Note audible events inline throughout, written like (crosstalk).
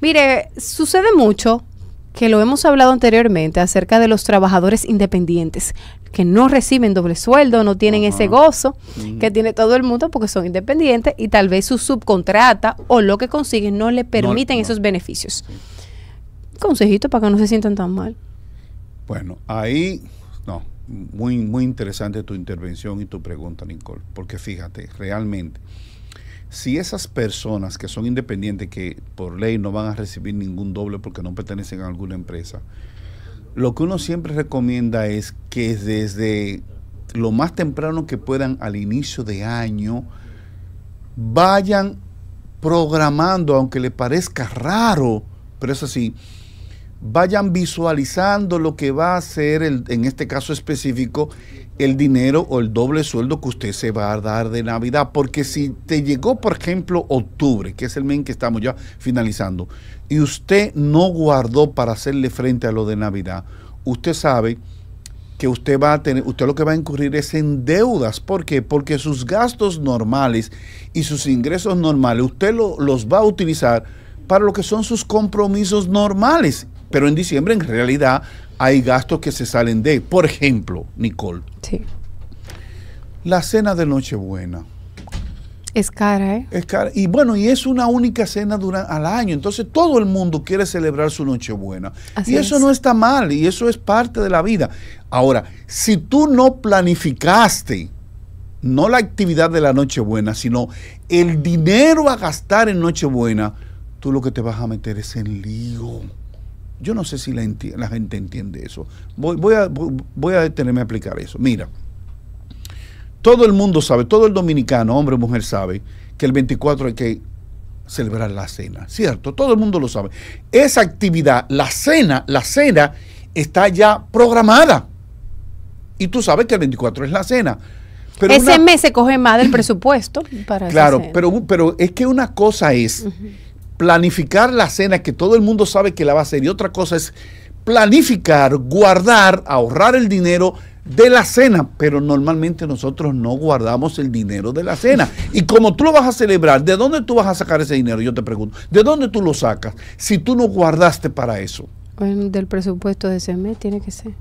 Mire, sucede mucho que lo hemos hablado anteriormente acerca de los trabajadores independientes que no reciben doble sueldo, no tienen ese gozo que tiene todo el mundo porque son independientes y tal vez su subcontrata o lo que consiguen no le permiten esos beneficios. Consejito para que no se sientan tan mal. Bueno, ahí no, muy muy interesante tu intervención y tu pregunta, Nicole, porque fíjate, realmente si esas personas que son independientes, que por ley no van a recibir ningún doble porque no pertenecen a alguna empresa, lo que uno siempre recomienda es que desde lo más temprano que puedan al inicio de año, vayan programando, aunque le parezca raro, pero eso sí vayan visualizando lo que va a ser, el, en este caso específico, el dinero o el doble sueldo que usted se va a dar de Navidad. Porque si te llegó, por ejemplo, octubre, que es el mes que estamos ya finalizando, y usted no guardó para hacerle frente a lo de Navidad, usted sabe que usted va a tener, usted lo que va a incurrir es en deudas. ¿Por qué? Porque sus gastos normales y sus ingresos normales, usted lo, los va a utilizar para lo que son sus compromisos normales pero en diciembre, en realidad, hay gastos que se salen de. Por ejemplo, Nicole. Sí. La cena de Nochebuena. Es cara, ¿eh? Es cara. Y bueno, y es una única cena durante, al año. Entonces todo el mundo quiere celebrar su Nochebuena. y eso no está mal, y eso es parte de la vida. Ahora, si tú no planificaste, no la actividad de la Nochebuena, sino el dinero a gastar en Nochebuena, tú lo que te vas a meter es en lío. Yo no sé si la, gente entiende eso. Voy, a, voy a detenerme a explicar eso. Mira, todo el mundo sabe, todo el dominicano, hombre o mujer, sabe que el 24 hay que celebrar la cena, ¿cierto? Todo el mundo lo sabe. Esa actividad, la cena, la cena está ya programada. Y tú sabes que el 24 es la cena. Pero Ese mes se coge más del presupuesto para (clears throat) Claro, Pero, pero es que una cosa es planificar la cena que todo el mundo sabe que la va a hacer y otra cosa es planificar, guardar, ahorrar el dinero de la cena, pero normalmente nosotros no guardamos el dinero de la cena. Y como tú lo vas a celebrar, ¿de dónde tú vas a sacar ese dinero? Yo te pregunto, ¿de dónde tú lo sacas si tú no guardaste para eso? del presupuesto de ese mes tiene que ser.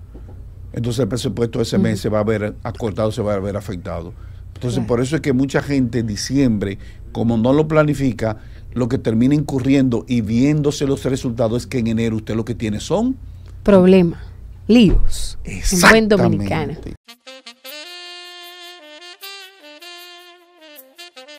Entonces el presupuesto de ese mes se va a ver acortado, se va a ver afectado. Entonces, por eso es que mucha gente en diciembre, como no lo planifica, lo que termina incurriendo y viéndose los resultados es que en enero usted lo que tiene son problemas, líos, en buen dominicano.